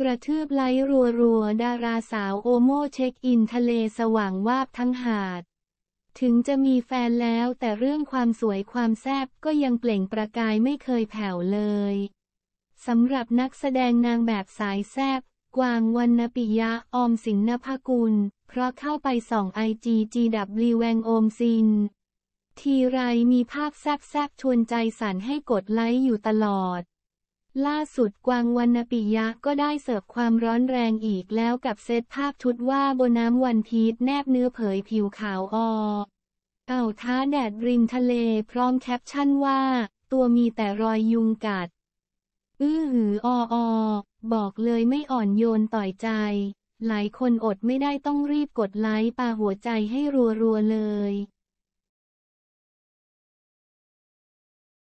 กระทืบไล่รัวๆดาราสาวโอโมเช็คอินทะเลสว่างวาบทั้งหาด ถึงจะมีแฟนแล้วแต่เรื่องความสวยความแซ่บก็ยังเปล่งประกายไม่เคยแผ่วเลยสำหรับนักแสดงนางแบบสายแซบกวางวันนปิยะออมสินนภกุล เพราะเข้าไปส่องไอจีจีดับลีแวงโอมซิน ทีไรมีภาพแซบๆชวนใจสั่นให้กดไลค์อยู่ตลอดล่าสุดกวางวันปิยะ ก็ได้เสิร์ฟความร้อนแรงอีกแล้วกับเซตภาพชุดว่าบนน้ำวันพีชแนบเนื้อเผยผิวขาวออเอาท้าแดดริมทะเลพร้อมแคปชั่นว่า ตัวมีแต่รอยยุงกัด อื้อหืออออบอกเลยไม่อ่อนโยนต่อยใจ หลายคนอดไม่ได้ต้องรีบกดไลค์ปาหัวใจให้รัวๆเลย